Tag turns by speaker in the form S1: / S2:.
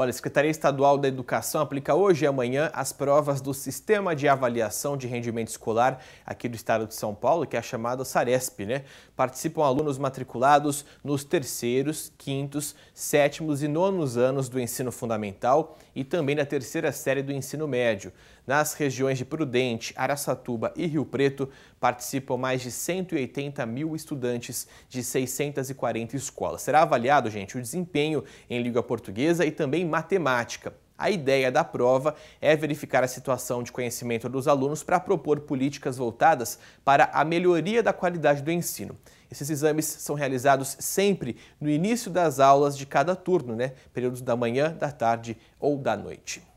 S1: Olha, a Secretaria Estadual da Educação aplica hoje e amanhã as provas do Sistema de Avaliação de Rendimento Escolar aqui do estado de São Paulo, que é a chamada SARESP, né? Participam alunos matriculados nos terceiros, quintos, sétimos e nonos anos do ensino fundamental e também na terceira série do ensino médio. Nas regiões de Prudente, Araçatuba e Rio Preto, participam mais de 180 mil estudantes de 640 escolas. Será avaliado, gente, o desempenho em língua portuguesa e também matemática. A ideia da prova é verificar a situação de conhecimento dos alunos para propor políticas voltadas para a melhoria da qualidade do ensino. Esses exames são realizados sempre no início das aulas de cada turno, né? Períodos da manhã, da tarde ou da noite.